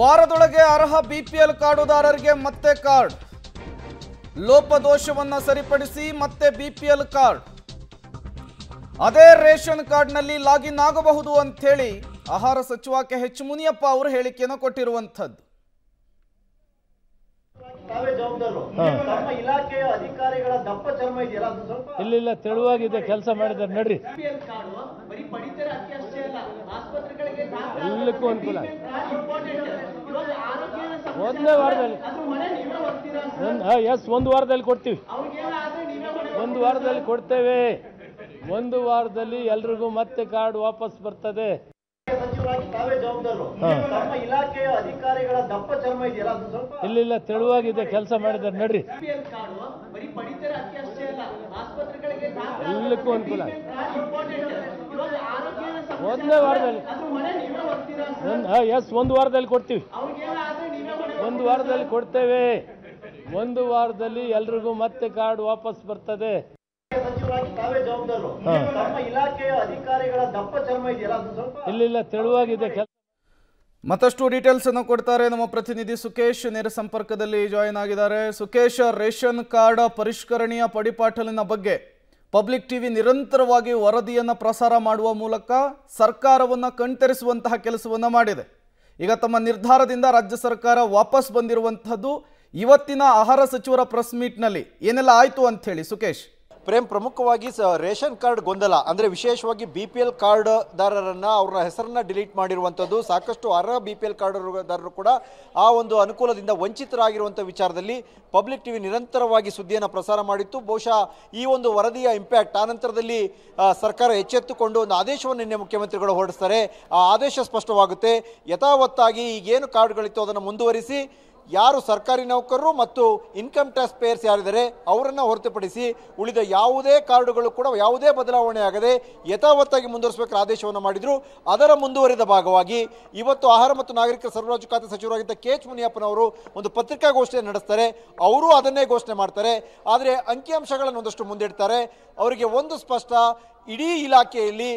ವಾರದೊಳಗೆ ಅರ್ಹ ಬಿಪಿಎಲ್ ಕಾರ್ಡುದಾರರಿಗೆ ಮತ್ತೆ ಕಾರ್ಡ್ ಲೋಪದೋಷವನ್ನು ಸರಿಪಡಿಸಿ ಮತ್ತೆ ಬಿಪಿಎಲ್ ಕಾರ್ಡ್ ಅದೇ ರೇಷನ್ ಕಾರ್ಡ್ನಲ್ಲಿ ಲಾಗಿನ್ ಆಗಬಹುದು ಅಂಥೇಳಿ ಆಹಾರ ಸಚಿವ ಕೆ ಎಚ್ ಮುನಿಯಪ್ಪ ಅವರು ಹೇಳಿಕೆಯನ್ನು ಕೊಟ್ಟಿರುವಂಥದ್ದು ಇಲ್ಲ ಇಲ್ಲ ತೆಳುವಾಗಿದೆ ಕೆಲಸ ಮಾಡಿದ್ದಾರೆ ನಡ್ರಿ ಎಲ್ಲಕ್ಕೂ ಅನುಕೂಲ ಒಂದೇ ವಾರದಲ್ಲಿ ಎಸ್ ಒಂದು ವಾರದಲ್ಲಿ ಕೊಡ್ತೀವಿ ಒಂದು ವಾರದಲ್ಲಿ ಕೊಡ್ತೇವೆ ಒಂದು ವಾರದಲ್ಲಿ ಎಲ್ರಿಗೂ ಮತ್ತೆ ಕಾರ್ಡ್ ವಾಪಸ್ ಬರ್ತದೆ ಇಲ್ಲ ಇಲ್ಲ ತೆಳುವಾಗಿದೆ ಕೆಲಸ ಮಾಡಿದ್ದಾರೆ ನಡ್ರಿ ಎಲ್ಲಕ್ಕೂ ಅನುಕೂಲ ಒಂದೇ ವಾರದಲ್ಲಿ ಎಸ್ ಒಂದು ವಾರದಲ್ಲಿ ಕೊಡ್ತೀವಿ ಒಂದು ವಾರದಲ್ಲಿ ಕೊಡ್ತೇವೆ ಒಂದು ವಾರದಲ್ಲಿ ಎಲ್ರಿಗೂ ಮತ್ತೆ ಕಾರ್ಡ್ ವಾಪಸ್ ಬರ್ತದೆ ಇಲಾಖೆಯ ಅಧಿಕಾರಿಗಳ ದಪ್ಪ ಚರ್ಮ ಇದೆಯಲ್ಲ ಸ್ವಲ್ಪ ಇಲ್ಲ ಇಲ್ಲ ತೆಳುವಾಗಿದೆ ಮತ್ತಷ್ಟು ಡೀಟೇಲ್ಸ್ ಅನ್ನು ಕೊಡ್ತಾರೆ ನಮ್ಮ ಪ್ರತಿನಿಧಿ ಸುಖೇಶ್ ನೇರ ಸಂಪರ್ಕದಲ್ಲಿ ಜಾಯಿನ್ ಆಗಿದ್ದಾರೆ ಸುಖೇಶ್ ರೇಷನ್ ಕಾರ್ಡ್ ಪರಿಷ್ಕರಣೆಯ ಪಡಿಪಾಟಲಿನ ಬಗ್ಗೆ ಪಬ್ಲಿಕ್ ಟಿವಿ ನಿರಂತರವಾಗಿ ವರದಿಯನ್ನು ಪ್ರಸಾರ ಮಾಡುವ ಮೂಲಕ ಸರ್ಕಾರವನ್ನು ಕಣ್ತರಿಸುವಂತಹ ಕೆಲಸವನ್ನು ಮಾಡಿದೆ ಈಗ ತಮ್ಮ ನಿರ್ಧಾರದಿಂದ ರಾಜ್ಯ ಸರ್ಕಾರ ವಾಪಸ್ ಬಂದಿರುವಂಥದ್ದು ಇವತ್ತಿನ ಆಹಾರ ಸಚಿವರ ಪ್ರೆಸ್ ಮೀಟ್ನಲ್ಲಿ ಏನೆಲ್ಲ ಆಯಿತು ಅಂಥೇಳಿ ಸುಕೇಶ್ ಪ್ರೇಮ್ ಪ್ರಮುಖವಾಗಿ ಸ ರೇಷನ್ ಕಾರ್ಡ್ ಗೊಂದಲ ಅಂದರೆ ವಿಶೇಷವಾಗಿ ಬಿ ಪಿ ಎಲ್ ಕಾರ್ಡ್ದಾರರನ್ನು ಅವರ ಹೆಸರನ್ನ ಡಿಲೀಟ್ ಮಾಡಿರುವಂಥದ್ದು ಸಾಕಷ್ಟು ಅರ್ಹ ಬಿ ಪಿ ಎಲ್ ಕಾರ್ಡ್ದಾರರು ಕೂಡ ಆ ಒಂದು ಅನುಕೂಲದಿಂದ ವಂಚಿತರಾಗಿರುವಂಥ ವಿಚಾರದಲ್ಲಿ ಪಬ್ಲಿಕ್ ಟಿವಿ ನಿರಂತರವಾಗಿ ಸುದ್ದಿಯನ್ನು ಪ್ರಸಾರ ಮಾಡಿತ್ತು ಬಹುಶಃ ಈ ಒಂದು ವರದಿಯ ಇಂಪ್ಯಾಕ್ಟ್ ಆ ನಂತರದಲ್ಲಿ ಸರ್ಕಾರ ಎಚ್ಚೆತ್ತುಕೊಂಡು ಒಂದು ಆದೇಶವನ್ನು ನಿನ್ನೆ ಮುಖ್ಯಮಂತ್ರಿಗಳು ಹೊರಡಿಸ್ತಾರೆ ಆ ಆದೇಶ ಸ್ಪಷ್ಟವಾಗುತ್ತೆ ಯಥಾವತ್ತಾಗಿ ಈಗೇನು ಕಾರ್ಡ್ಗಳಿತ್ತು ಅದನ್ನು ಮುಂದುವರಿಸಿ ಯಾರು ಸರ್ಕಾರಿ ನೌಕರರು ಮತ್ತು ಇನ್ಕಮ್ ಟ್ಯಾಕ್ಸ್ ಪೇಯರ್ಸ್ ಯಾರಿದ್ದಾರೆ ಅವರನ್ನು ಹೊರತುಪಡಿಸಿ ಉಳಿದ ಯಾವುದೇ ಕಾರ್ಡುಗಳು ಕೂಡ ಯಾವುದೇ ಬದಲಾವಣೆ ಆಗದೆ ಯಥಾವತ್ತಾಗಿ ಮುಂದುವರಿಸಬೇಕು ಆದೇಶವನ್ನು ಮಾಡಿದರು ಅದರ ಮುಂದುವರಿದ ಭಾಗವಾಗಿ ಇವತ್ತು ಆಹಾರ ಮತ್ತು ನಾಗರಿಕ ಸರಬರಾಜು ಖಾತೆ ಸಚಿವರಾಗಿದ್ದ ಕೆ ಎಚ್ ಮುನಿಯಪ್ಪನವರು ಒಂದು ಪತ್ರಿಕಾಗೋಷ್ಠಿಯನ್ನು ನಡೆಸ್ತಾರೆ ಅವರು ಅದನ್ನೇ ಘೋಷಣೆ ಮಾಡ್ತಾರೆ ಆದರೆ ಅಂಕಿಅಂಶಗಳನ್ನು ಒಂದಷ್ಟು ಮುಂದಿಡ್ತಾರೆ ಅವರಿಗೆ ಒಂದು ಸ್ಪಷ್ಟ ಇಡೀ ಇಲಾಖೆಯಲ್ಲಿ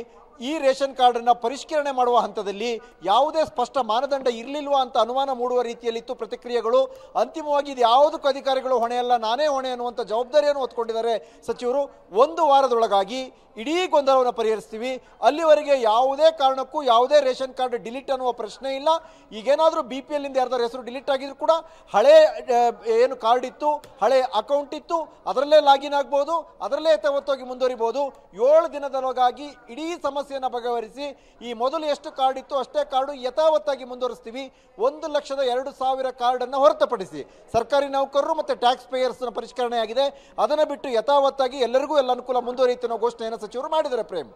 ಈ ರೇಷನ್ ಕಾರ್ಡನ್ನು ಪರಿಷ್ಕರಣೆ ಮಾಡುವ ಹಂತದಲ್ಲಿ ಯಾವುದೇ ಸ್ಪಷ್ಟ ಮಾನದಂಡ ಇರಲಿಲ್ವಾ ಅಂತ ಅನುಮಾನ ಮೂಡುವ ರೀತಿಯಲ್ಲಿತ್ತು ಪ್ರತಿಕ್ರಿಯೆಗಳು ಅಂತಿಮವಾಗಿ ಇದು ಯಾವುದಕ್ಕೂ ಅಧಿಕಾರಿಗಳು ಹೊಣೆಯಲ್ಲ ನಾನೇ ಹೊಣೆ ಅನ್ನುವಂಥ ಜವಾಬ್ದಾರಿಯನ್ನು ಹೊತ್ಕೊಂಡಿದ್ದಾರೆ ಸಚಿವರು ಒಂದು ವಾರದೊಳಗಾಗಿ ಇಡೀ ಗೊಂದಲವನ್ನು ಪರಿಹರಿಸ್ತೀವಿ ಅಲ್ಲಿವರೆಗೆ ಯಾವುದೇ ಕಾರಣಕ್ಕೂ ಯಾವುದೇ ರೇಷನ್ ಕಾರ್ಡ್ ಡಿಲೀಟ್ ಅನ್ನುವ ಪ್ರಶ್ನೆ ಇಲ್ಲ ಈಗೇನಾದರೂ ಬಿ ಪಿ ಎಲ್ಲಿಂದ ಯಾರ್ದಾರು ಹೆಸರು ಡಿಲೀಟ್ ಆಗಿದ್ರು ಕೂಡ ಹಳೆ ಏನು ಕಾರ್ಡ್ ಇತ್ತು ಹಳೆ ಅಕೌಂಟ್ ಇತ್ತು ಅದರಲ್ಲೇ ಲಾಗಿನ್ ಆಗ್ಬೋದು ಅದರಲ್ಲೇ ಯಥಾವತ್ತಾಗಿ ಮುಂದುವರಿಬೋದು ಏಳು ದಿನದೊಳಗಾಗಿ ಇಡೀ ಸಮಸ್ಯೆ ಸಮಸ್ಯೆಯನ್ನು ಬಗೆಹರಿಸಿ ಈ ಮೊದಲು ಎಷ್ಟು ಕಾರ್ಡ್ ಇತ್ತು ಅಷ್ಟೇ ಕಾರ್ಡು ಯಥಾವತ್ತಾಗಿ ಮುಂದುವರಿಸ್ತೀವಿ ಒಂದು ಲಕ್ಷದ ಎರಡು ಸಾವಿರ ಕಾರ್ಡನ್ನು ಹೊರತುಪಡಿಸಿ ಸರ್ಕಾರಿ ನೌಕರರು ಮತ್ತು ಟ್ಯಾಕ್ಸ್ ಪೇಯರ್ಸ್ನ ಪರಿಷ್ಕರಣೆ ಆಗಿದೆ ಅದನ್ನು ಬಿಟ್ಟು ಯಥಾವತ್ತಾಗಿ ಎಲ್ಲರಿಗೂ ಎಲ್ಲ ಅನುಕೂಲ ಮುಂದುವರಿಯುತ್ತೆ ಅನ್ನೋ ಘೋಷಣೆಯನ್ನು ಸಚಿವರು ಮಾಡಿದ್ದಾರೆ ಪ್ರೇಮ್